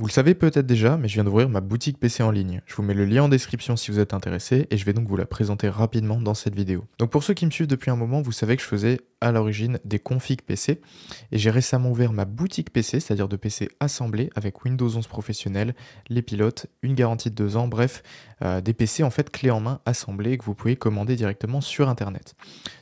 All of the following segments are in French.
Vous le savez peut-être déjà, mais je viens d'ouvrir ma boutique PC en ligne. Je vous mets le lien en description si vous êtes intéressé et je vais donc vous la présenter rapidement dans cette vidéo. Donc pour ceux qui me suivent depuis un moment, vous savez que je faisais à l'origine des configs PC. Et j'ai récemment ouvert ma boutique PC, c'est-à-dire de PC assemblés avec Windows 11 professionnel, les pilotes, une garantie de 2 ans, bref, euh, des PC en fait clés en main assemblés que vous pouvez commander directement sur Internet.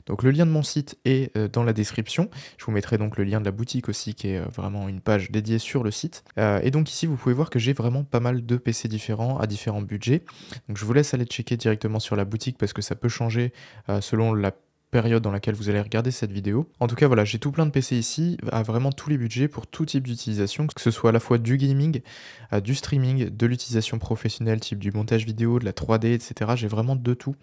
Donc le lien de mon site est euh, dans la description. Je vous mettrai donc le lien de la boutique aussi qui est euh, vraiment une page dédiée sur le site. et donc ici, vous pouvez voir que j'ai vraiment pas mal de PC différents à différents budgets. Donc je vous laisse aller checker directement sur la boutique parce que ça peut changer selon la période dans laquelle vous allez regarder cette vidéo. En tout cas, voilà, j'ai tout plein de PC ici, à vraiment tous les budgets pour tout type d'utilisation, que ce soit à la fois du gaming, du streaming, de l'utilisation professionnelle, type du montage vidéo, de la 3D, etc. J'ai vraiment de tout.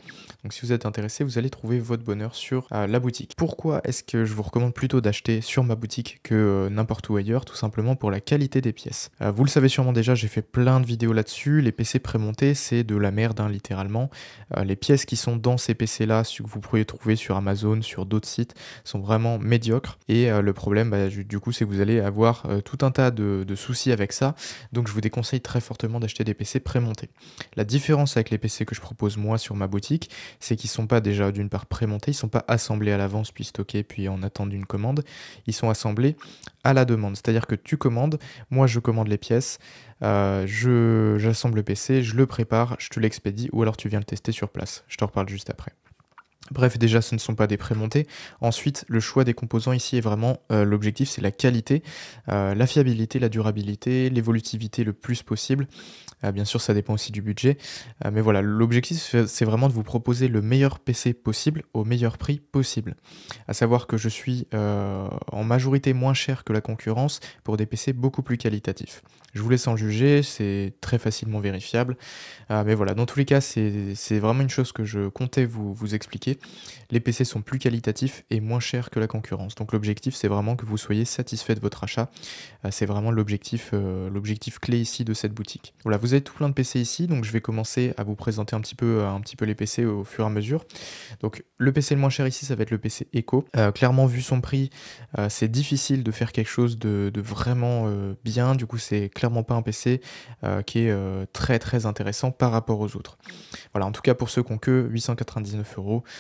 Donc si vous êtes intéressé, vous allez trouver votre bonheur sur euh, la boutique. Pourquoi est-ce que je vous recommande plutôt d'acheter sur ma boutique que euh, n'importe où ailleurs Tout simplement pour la qualité des pièces. Euh, vous le savez sûrement déjà, j'ai fait plein de vidéos là-dessus. Les PC prémontés, c'est de la merde, hein, littéralement. les pièces qui sont dans ces PC-là, ce que vous pourriez trouver sur Amazon, sur d'autres sites, sont vraiment médiocres. Et euh, le problème, bah, du coup, c'est que vous allez avoir euh, tout un tas de, soucis avec ça. Donc je vous déconseille très fortement d'acheter des PC prémontés. La différence avec les PC que je propose moi sur ma boutique, c'est qu'ils sont pas déjà d'une part prémontés, ils sont pas assemblés à l'avance puis stockés puis en attente d'une commande. Ils sont assemblés à la demande. C'est-à-dire que tu commandes, moi je commande les pièces, euh, j'assemble le PC, je le prépare, je te l'expédie ou alors tu viens le tester sur place. Je te reparle juste après. Bref, déjà, ce ne sont pas des prémontés. Ensuite, le choix des composants ici est vraiment euh, l'objectif, c'est la qualité, euh, la fiabilité, la durabilité, l'évolutivité le plus possible. Euh, bien sûr, ça dépend aussi du budget. mais voilà, l'objectif, c'est vraiment de vous proposer le meilleur PC possible au meilleur prix possible. À savoir que je suis en majorité moins cher que la concurrence pour des PC beaucoup plus qualitatifs. Je vous laisse en juger, c'est très facilement vérifiable. mais voilà, dans tous les cas, c'est vraiment une chose que je comptais vous expliquer les PC sont plus qualitatifs et moins chers que la concurrence. Donc l'objectif, c'est vraiment que vous soyez satisfait de votre achat. Euh, c'est vraiment l'objectif, euh, l'objectif clé ici de cette boutique. Voilà, vous avez tout plein de PC ici, donc je vais commencer à vous présenter un petit peu, euh, un petit peu les PC au fur et à mesure. Donc le PC le moins cher ici, ça va être le PC Echo clairement, vu son prix, c'est difficile de faire quelque chose de, vraiment bien. Du coup, c'est clairement pas un PC qui est très très intéressant par rapport aux autres. Voilà, en tout cas pour ceux qui ont que 899 euros,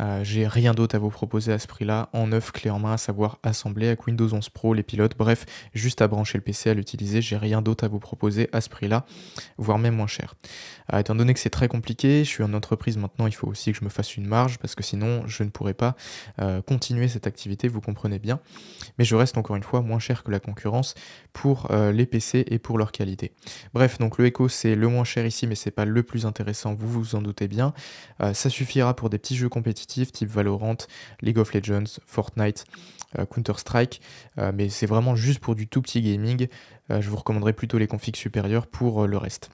Euh, j'ai rien d'autre à vous proposer à ce prix-là, en neuf clé en main, à savoir assemblé avec Windows 11 Pro, les pilotes, bref, juste à brancher le PC, à l'utiliser, j'ai rien d'autre à vous proposer à ce prix-là, voire même moins cher. Euh, étant donné que c'est très compliqué, je suis en entreprise maintenant, il faut aussi que je me fasse une marge, parce que sinon je ne pourrais pas euh, continuer cette activité, vous comprenez bien. Mais je reste encore une fois moins cher que la concurrence pour les PC et pour leur qualité. Bref, donc le Echo c'est le moins cher ici, mais c'est pas le plus intéressant, vous vous en doutez bien. ça suffira pour des petits jeux compétitifs type Valorant, League of Legends, Fortnite, euh, Counter-Strike, euh, mais c'est vraiment juste pour du tout petit gaming. Euh, je vous recommanderais plutôt les configs supérieurs pour le reste.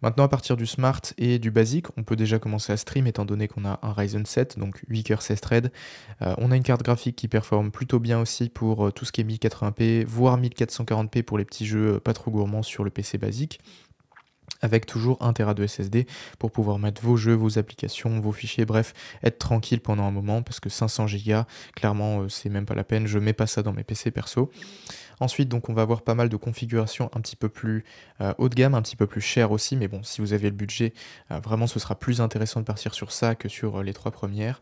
Maintenant, à partir du smart et du basique, on peut déjà commencer à stream étant donné qu'on a un Ryzen 7, donc 8 cœurs 16 threads. on a une carte graphique qui performe plutôt bien aussi pour tout ce qui est 1080p, voire 1440p pour les petits jeux pas trop gourmands sur le PC basique avec toujours 1 Tera de SSD pour pouvoir mettre vos jeux, vos applications, vos fichiers, bref, être tranquille pendant un moment parce que 500 Go, clairement, euh, c'est même pas la peine, je mets pas ça dans mes PC perso. Ensuite, donc, on va avoir pas mal de configurations un petit peu plus euh, haut de gamme, un petit peu plus chères aussi, mais bon, si vous avez le budget, euh, vraiment, ce sera plus intéressant de partir sur ça que sur les trois premières.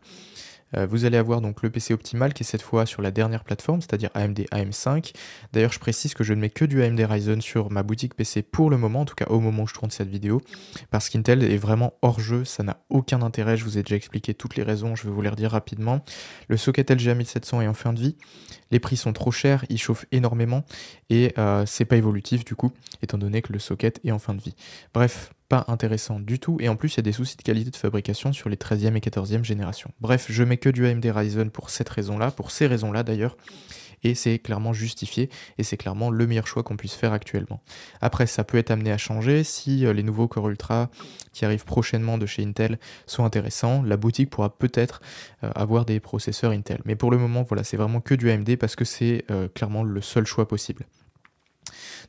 Euh, vous allez avoir donc le PC optimal qui est cette fois sur la dernière plateforme, c'est-à-dire AMD AM5. D'ailleurs, je précise que je ne mets que du AMD Ryzen sur ma boutique PC pour le moment, en tout cas au moment où je tourne cette vidéo, parce qu'Intel est vraiment hors jeu, ça n'a aucun intérêt. Je vous ai déjà expliqué toutes les raisons, je vais vous les redire rapidement. Le socket LGA 1700 est en fin de vie, les prix sont trop chers, il chauffe énormément et euh, c'est pas évolutif du coup, étant donné que le socket est en fin de vie. Bref, pas intéressant du tout, et en plus il y a des soucis de qualité de fabrication sur les 13e et 14e générations. Bref, je mets que du AMD Ryzen pour cette raison-là, pour ces raisons-là d'ailleurs, et c'est clairement justifié, et c'est clairement le meilleur choix qu'on puisse faire actuellement. Après, ça peut être amené à changer si euh, les nouveaux Core Ultra qui arrivent prochainement de chez Intel sont intéressants, la boutique pourra peut-être euh, avoir des processeurs Intel. Mais pour le moment, voilà, c'est vraiment que du AMD parce que c'est euh, clairement le seul choix possible.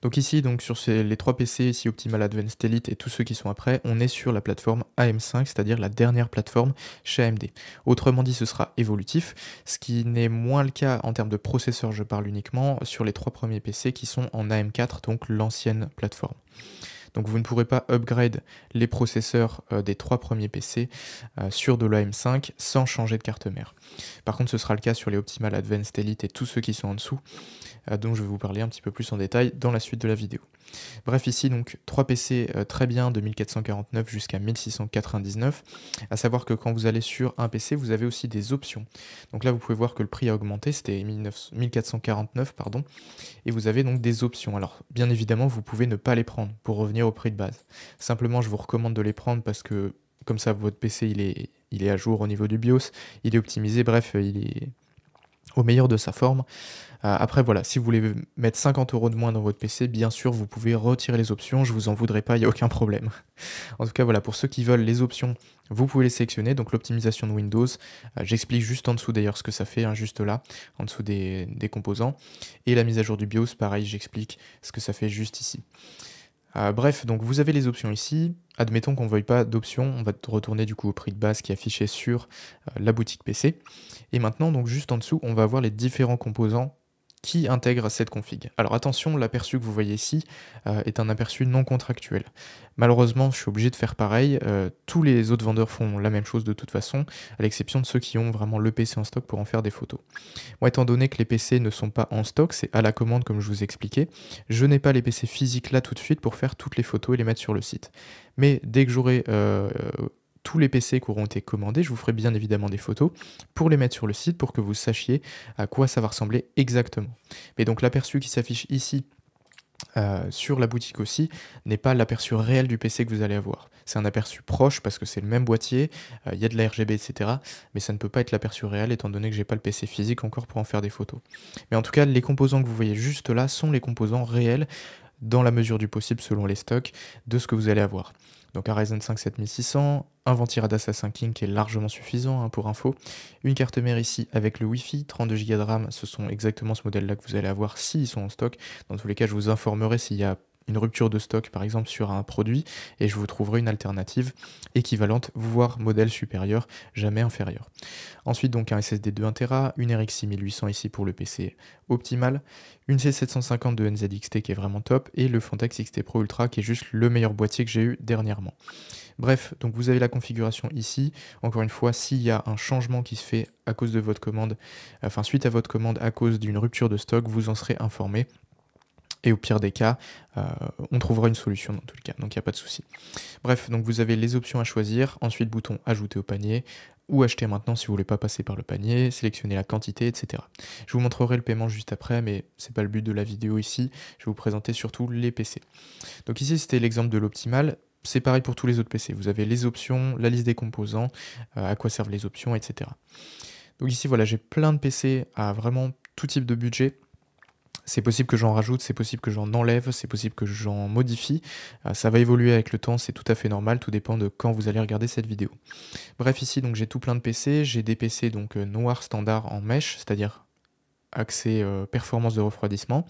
Donc ici, donc sur les trois PC, ici Optimal Advanced Elite et tous ceux qui sont après, on est sur la plateforme AM5, c'est-à-dire la dernière plateforme chez AMD. Autrement dit, ce sera évolutif, ce qui n'est moins le cas en termes de processeur, je parle uniquement sur les trois premiers PC qui sont en AM4, donc l'ancienne plateforme. Donc vous ne pourrez pas upgrade les processeurs euh, des trois premiers PC euh, sur de l'AM5 sans changer de carte mère. Par contre, ce sera le cas sur les Optimal Advanced Elite et tous ceux qui sont en dessous, euh, dont je vais vous parler un petit peu plus en détail dans la suite de la vidéo. Bref, ici donc 3 PC euh, très bien de 1449 jusqu'à 1699. À savoir que quand vous allez sur un PC, vous avez aussi des options. Donc là, vous pouvez voir que le prix a augmenté, c'était 1449 pardon, et vous avez donc des options. Alors bien évidemment, vous pouvez ne pas les prendre pour revenir au prix de base. Simplement, je vous recommande de les prendre parce que comme ça, votre PC il est, il est à jour au niveau du BIOS, il est optimisé, bref, il est au meilleur de sa forme. Euh, après, voilà, si vous voulez mettre 50 euros de moins dans votre PC, bien sûr, vous pouvez retirer les options, je vous en voudrais pas, il n'y a aucun problème. en tout cas, voilà, pour ceux qui veulent les options, vous pouvez les sélectionner, donc l'optimisation de Windows, euh, j'explique juste en dessous d'ailleurs ce que ça fait, hein, juste là, en dessous des, des composants, et la mise à jour du BIOS, pareil, j'explique ce que ça fait juste ici. Ah, bref, donc vous avez les options ici. Admettons qu'on ne veuille pas d'options, on va retourner du coup au prix de base qui est affiché sur euh, la boutique PC. Et maintenant, donc juste en dessous, on va avoir les différents composants qui intègre cette config. Alors attention, l'aperçu que vous voyez ici euh, est un aperçu non contractuel. Malheureusement, je suis obligé de faire pareil. Euh, tous les autres vendeurs font la même chose de toute façon, à l'exception de ceux qui ont vraiment le PC en stock pour en faire des photos. Moi, étant donné que les PC ne sont pas en stock, c'est à la commande comme je vous expliquais, je n'ai pas les PC physiques là tout de suite pour faire toutes les photos et les mettre sur le site. Mais dès que j'aurai euh, tous les PC qui auront été commandés. Je vous ferai bien évidemment des photos pour les mettre sur le site pour que vous sachiez à quoi ça va ressembler exactement. Mais donc l'aperçu qui s'affiche ici euh, sur la boutique aussi n'est pas l'aperçu réel du PC que vous allez avoir. C'est un aperçu proche parce que c'est le même boîtier, euh, il y a de la RGB, etc. Mais ça ne peut pas être l'aperçu réel étant donné que j'ai pas le PC physique encore pour en faire des photos. Mais en tout cas, les composants que vous voyez juste là sont les composants réels dans la mesure du possible selon les stocks de ce que vous allez avoir. Donc un Ryzen 5 7600, un ventirad Assassin King qui est largement suffisant hein, pour info, une carte mère ici avec le Wi-Fi, 32Go de RAM, ce sont exactement ce modèle-là que vous allez avoir s'ils sont en stock. Dans tous les cas, je vous informerai s'il y a une rupture de stock par exemple sur un produit et je vous trouverai une alternative équivalente, voire modèle supérieur, jamais inférieur. Ensuite donc un SSD de 1 Tera, une RX 6800 ici pour le PC optimal, une C750 de NZXT qui est vraiment top et le Fantex XT Pro Ultra qui est juste le meilleur boîtier que j'ai eu dernièrement. Bref, donc vous avez la configuration ici. Encore une fois, s'il y a un changement qui se fait à cause de votre commande, enfin suite à votre commande à cause d'une rupture de stock, vous en serez informé et au pire des cas, euh, on trouvera une solution dans tous les cas, donc il n'y a pas de souci. Bref, donc vous avez les options à choisir, ensuite bouton ajouter au panier, ou acheter maintenant si vous ne voulez pas passer par le panier, sélectionner la quantité, etc. Je vous montrerai le paiement juste après, mais ce n'est pas le but de la vidéo ici, je vais vous présenter surtout les PC. Donc ici c'était l'exemple de l'optimal, c'est pareil pour tous les autres PC, vous avez les options, la liste des composants, euh, à quoi servent les options, etc. Donc ici voilà, j'ai plein de PC à vraiment tout type de budget, c'est possible que j'en rajoute, c'est possible que j'en enlève, c'est possible que j'en modifie. Euh, ça va évoluer avec le temps, c'est tout à fait normal, tout dépend de quand vous allez regarder cette vidéo. Bref, ici donc j'ai tout plein de PC, j'ai des PC donc euh, noirs standard en mèche, c'est-à-dire accès euh, performance de refroidissement.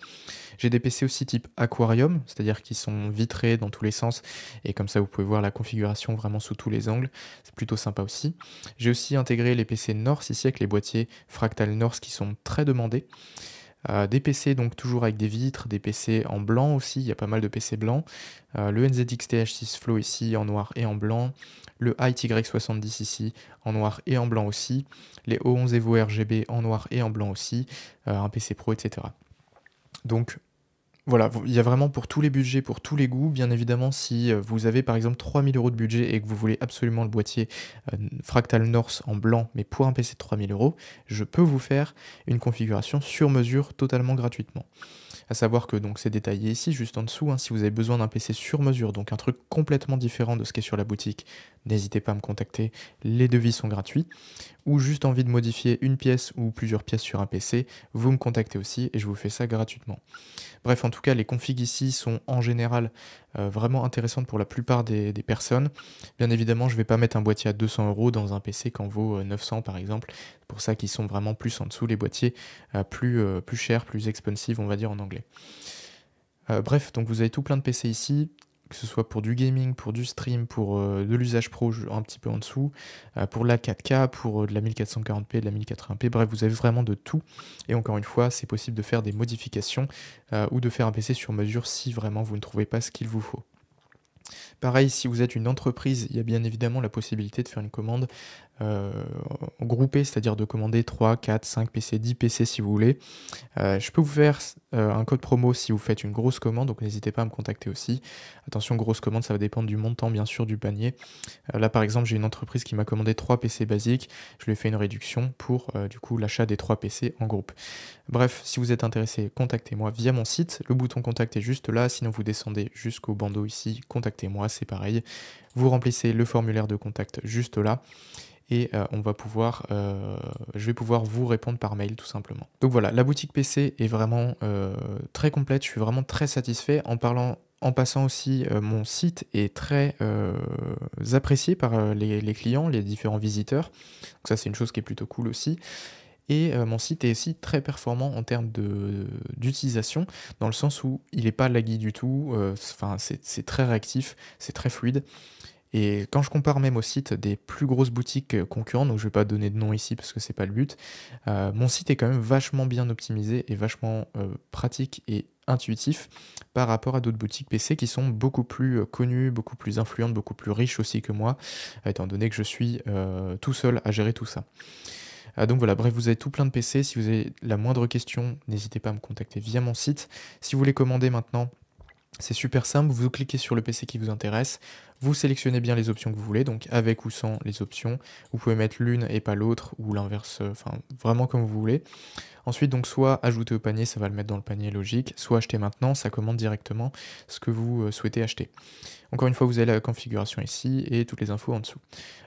J'ai des PC aussi type aquarium, c'est-à-dire qui sont vitrés dans tous les sens et comme ça vous pouvez voir la configuration vraiment sous tous les angles, c'est plutôt sympa aussi. J'ai aussi intégré les PC Norse ici avec les boîtiers Fractal Norse qui sont très demandés. Euh, des PC donc toujours avec des vitres, des PC en blanc aussi, il y a pas mal de PC blancs. Euh, le le NZXTH6 Flow ici en noir et en blanc. Le y 70 ici en noir et en blanc aussi. Les O11 Evo RGB en noir et en blanc aussi. Euh, un PC Pro, etc. Donc voilà, il y a vraiment pour tous les budgets, pour tous les goûts. Bien évidemment, si euh, vous avez par exemple 3000 euros de budget et que vous voulez absolument le boîtier euh, Fractal North en blanc, mais pour un PC de 3000 euros, je peux vous faire une configuration sur mesure totalement gratuitement à savoir que donc c'est détaillé ici juste en dessous. Hein, si vous avez besoin d'un PC sur mesure, donc un truc complètement différent de ce qui est sur la boutique, n'hésitez pas à me contacter. Les devis sont gratuits. Ou juste envie de modifier une pièce ou plusieurs pièces sur un PC, vous me contactez aussi et je vous fais ça gratuitement. Bref, en tout cas, les configs ici sont en général euh, vraiment intéressante pour la plupart des, personnes. Bien évidemment, je ne vais pas mettre un boîtier à 200 euros dans un PC en vaut 900 euh, par exemple. C'est pour ça qu'ils sont vraiment plus en dessous, les boîtiers euh, plus, plus chers, plus expensive, on va dire en anglais. bref, donc vous avez tout plein de PC ici que ce soit pour du gaming, pour du stream, pour euh, de l'usage pro un petit peu en dessous, euh, pour la 4K, pour euh, de la 1440p, de la 1080p, bref, vous avez vraiment de tout. Et encore une fois, c'est possible de faire des modifications ou de faire un PC sur mesure si vraiment vous ne trouvez pas ce qu'il vous faut. Pareil, si vous êtes une entreprise, il y a bien évidemment la possibilité de faire une commande groupée, c'est-à-dire de commander 3, 4, 5 PC, 10 PC si vous voulez. je peux vous faire euh, un code promo si vous faites une grosse commande, donc n'hésitez pas à me contacter aussi. Attention, grosse commande, ça va dépendre du montant, bien sûr, du panier. Euh, là, par exemple, j'ai une entreprise qui m'a commandé 3 PC basiques, je lui ai fait une réduction pour, euh, du coup, l'achat des 3 PC en groupe. Bref, si vous êtes intéressé, contactez-moi via mon site. Le bouton contact est juste là, sinon vous descendez jusqu'au bandeau ici, contactez-moi, c'est pareil. Vous remplissez le formulaire de contact juste là et euh, on va pouvoir, euh, je vais pouvoir vous répondre par mail tout simplement. Donc voilà, la boutique PC est vraiment euh, très complète, je suis vraiment très satisfait. En parlant, en passant aussi, mon site est très apprécié par les, clients, les différents visiteurs. Donc ça c'est une chose qui est plutôt cool aussi. Et mon site est aussi très performant en termes d'utilisation, dans le sens où il n'est pas laggy du tout, enfin c'est très réactif, c'est très fluide. Et quand je compare même au site des plus grosses boutiques euh, concurrentes, donc je ne vais pas donner de nom ici parce que c'est pas le but, euh, mon site est quand même vachement bien optimisé et vachement euh, pratique et intuitif par rapport à d'autres boutiques PC qui sont beaucoup plus connues, beaucoup plus influentes, beaucoup plus riches aussi que moi, étant donné que je suis tout seul à gérer tout ça. Ah, donc voilà, bref, vous avez tout plein de PC. Si vous avez la moindre question, n'hésitez pas à me contacter via mon site. Si vous voulez commander maintenant, c'est super simple, vous cliquez sur le PC qui vous intéresse, vous sélectionnez bien les options que vous voulez, donc avec ou sans les options. Vous pouvez mettre l'une et pas l'autre, ou l'inverse, euh, enfin vraiment comme vous voulez. Ensuite, donc soit ajouter au panier, ça va le mettre dans le panier logique, soit acheter maintenant, ça commande directement ce que vous euh, souhaitez acheter. Encore une fois, vous avez la configuration ici et toutes les infos en dessous.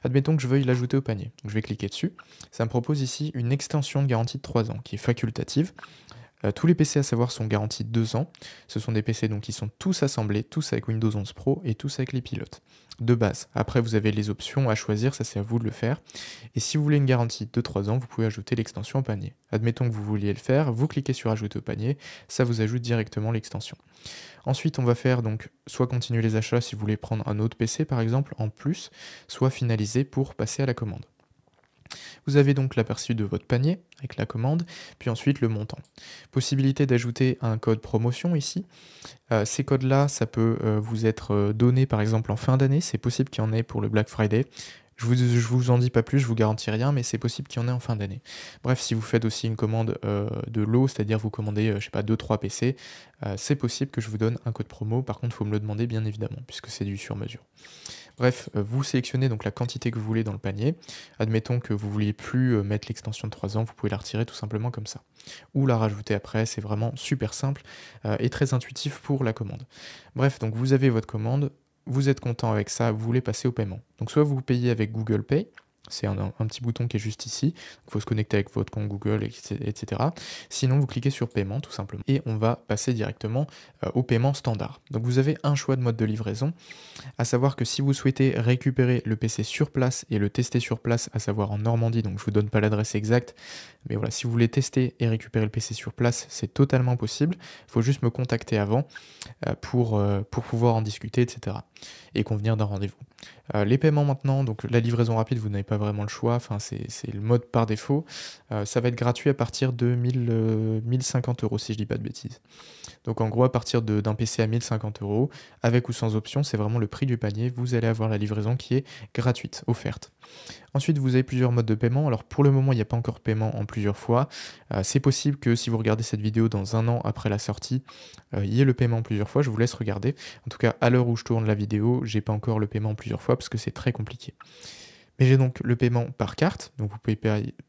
Admettons que je veuille l'ajouter au panier. je vais cliquer dessus. Ça me propose ici une extension de garantie de 3 ans qui est facultative. Euh, tous les PC à savoir sont garantis 2 ans. Ce sont des PC donc qui sont tous assemblés, tous avec Windows 11 Pro et tous avec les pilotes de base. Après, vous avez les options à choisir, ça c'est à vous de le faire. Et si vous voulez une garantie de 3 ans, vous pouvez ajouter l'extension au panier. Admettons que vous vouliez le faire, vous cliquez sur ajouter au panier, ça vous ajoute directement l'extension. Ensuite, on va faire donc soit continuer les achats si vous voulez prendre un autre PC par exemple en plus, soit finaliser pour passer à la commande. Vous avez donc l'aperçu de votre panier avec la commande, puis ensuite le montant. Possibilité d'ajouter un code promotion ici. Euh, ces codes-là, ça peut euh, vous être euh, donné par exemple en fin d'année, c'est possible qu'il y en ait pour le Black Friday, je vous, vous en dis pas plus, je vous garantis rien, mais c'est possible qu'il y en ait en fin d'année. Bref, si vous faites aussi une commande euh, de lot, c'est-à-dire vous commandez, euh, je sais pas, 2-3 PC, euh, c'est possible que je vous donne un code promo. Par contre, il faut me le demander, bien évidemment, puisque c'est du sur mesure. Bref, vous sélectionnez donc la quantité que vous voulez dans le panier. Admettons que vous vouliez plus mettre l'extension de 3 ans, vous pouvez la retirer tout simplement comme ça. Ou la rajouter après, c'est vraiment super simple et très intuitif pour la commande. Bref, donc vous avez votre commande, vous êtes content avec ça, vous voulez passer au paiement. Donc soit vous payez avec Google Pay, c'est un, petit bouton qui est juste ici. Il faut se connecter avec votre compte Google, etc. Sinon, vous cliquez sur paiement tout simplement. Et on va passer directement euh, au paiement standard. Donc vous avez un choix de mode de livraison. À savoir que si vous souhaitez récupérer le PC sur place et le tester sur place, à savoir en Normandie, donc je vous donne pas l'adresse exacte, mais voilà, si vous voulez tester et récupérer le PC sur place, c'est totalement possible. Il faut juste me contacter avant euh, pour, euh, pour pouvoir en discuter, etc. Et convenir d'un rendez-vous. Euh, les paiements maintenant, donc la livraison rapide, vous n'avez pas vraiment le choix, enfin, c'est le mode par défaut. Euh, ça va être gratuit à partir de 1000, 1050 euh, euros, si je dis pas de bêtises. Donc en gros, à partir d'un PC à 1050 euros, avec ou sans option, c'est vraiment le prix du panier, vous allez avoir la livraison qui est gratuite, offerte. Ensuite, vous avez plusieurs modes de paiement. Alors pour le moment, il n'y a pas encore paiement en plusieurs fois. c'est possible que si vous regardez cette vidéo dans un an après la sortie, il y ait le paiement plusieurs fois. Je vous laisse regarder. En tout cas, à l'heure où je tourne la vidéo, j'ai pas encore le paiement plusieurs fois parce que c'est très compliqué. Mais j'ai donc le paiement par carte, donc vous pouvez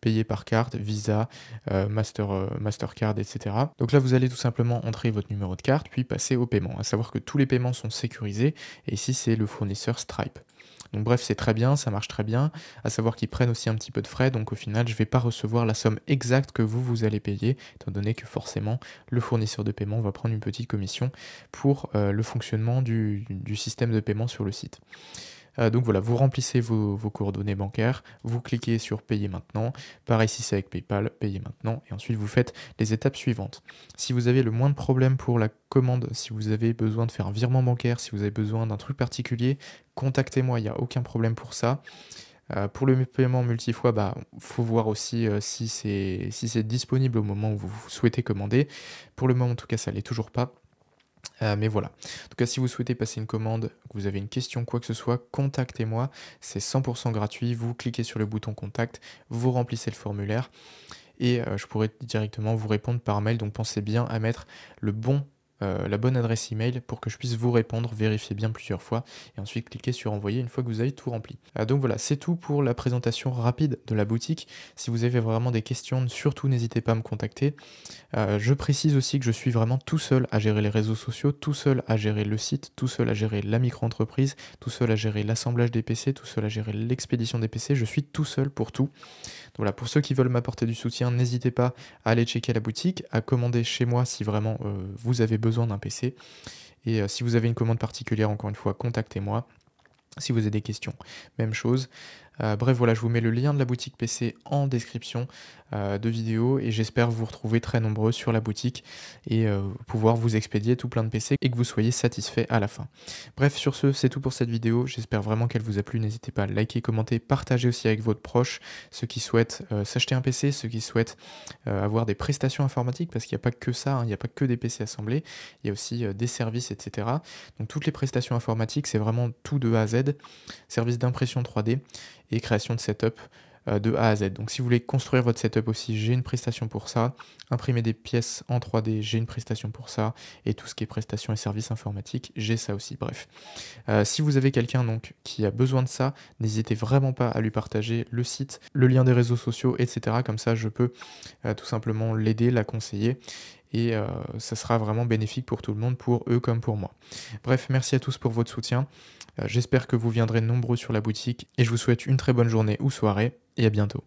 payer par carte, Visa, euh, Master, euh, Mastercard, etc. Donc là, vous allez tout simplement entrer votre numéro de carte, puis passer au paiement. À savoir que tous les paiements sont sécurisés, et ici, c'est le fournisseur Stripe. Donc bref, c'est très bien, ça marche très bien, à savoir qu'ils prennent aussi un petit peu de frais, donc au final, je ne vais pas recevoir la somme exacte que vous, vous allez payer, étant donné que forcément, le fournisseur de paiement va prendre une petite commission pour euh, le fonctionnement du système de paiement sur le site. Euh, donc voilà, vous remplissez vos, coordonnées bancaires, vous cliquez sur payer maintenant. Pareil si c'est avec PayPal, payer maintenant. Et ensuite, vous faites les étapes suivantes. Si vous avez le moins de problèmes pour la commande, si vous avez besoin de faire un virement bancaire, si vous avez besoin d'un truc particulier, contactez-moi, il n'y a aucun problème pour ça. Euh, pour le paiement multi-fois, bah, faut voir aussi euh, si c'est si disponible au moment où vous souhaitez commander. Pour le moment, en tout cas, ça ne l'est toujours pas. Euh, mais voilà. En tout cas, si vous souhaitez passer une commande, que vous avez une question, quoi que ce soit, contactez-moi. C'est 100% gratuit. Vous cliquez sur le bouton contact, vous remplissez le formulaire et euh, je pourrai directement vous répondre par mail. Donc pensez bien à mettre le bon euh, la bonne adresse email pour que je puisse vous répondre, vérifier bien plusieurs fois et ensuite cliquer sur envoyer une fois que vous avez tout rempli. Euh, donc voilà, c'est tout pour la présentation rapide de la boutique. Si vous avez vraiment des questions, surtout n'hésitez pas à me contacter. Euh, je précise aussi que je suis vraiment tout seul à gérer les réseaux sociaux, tout seul à gérer le site, tout seul à gérer la micro-entreprise, tout seul à gérer l'assemblage des PC, tout seul à gérer l'expédition des PC. Je suis tout seul pour tout. voilà, pour ceux qui veulent m'apporter du soutien, n'hésitez pas à aller checker la boutique, à commander chez moi si vraiment vous avez besoin d'un PC. Et euh, si vous avez une commande particulière, encore une fois, contactez-moi si vous avez des questions. Même chose, euh, bref, voilà, je vous mets le lien de la boutique PC en description euh, de vidéo et j'espère vous retrouver très nombreux sur la boutique et euh, pouvoir vous expédier tout plein de PC et que vous soyez satisfait à la fin. Bref, sur ce, c'est tout pour cette vidéo. J'espère vraiment qu'elle vous a plu. N'hésitez pas à liker, commenter, partager aussi avec votre proche ceux qui souhaitent s'acheter un PC, ceux qui souhaitent avoir des prestations informatiques parce qu'il n'y a pas que ça, hein, il n'y a pas que des PC assemblés, il y a aussi des services, etc. Donc toutes les prestations informatiques, c'est vraiment tout de A à Z. Service d'impression 3D et création de setup euh, de A à Z. Donc si vous voulez construire votre setup aussi, j'ai une prestation pour ça. Imprimer des pièces en 3D, j'ai une prestation pour ça. Et tout ce qui est prestations et services informatiques, j'ai ça aussi. Bref. Euh, si vous avez quelqu'un donc qui a besoin de ça, n'hésitez vraiment pas à lui partager le site, le lien des réseaux sociaux, etc. Comme ça, je peux euh, tout simplement l'aider, la conseiller et euh, ça sera vraiment bénéfique pour tout le monde, pour eux comme pour moi. Bref, merci à tous pour votre soutien. Euh, j'espère que vous viendrez nombreux sur la boutique et je vous souhaite une très bonne journée ou soirée et à bientôt.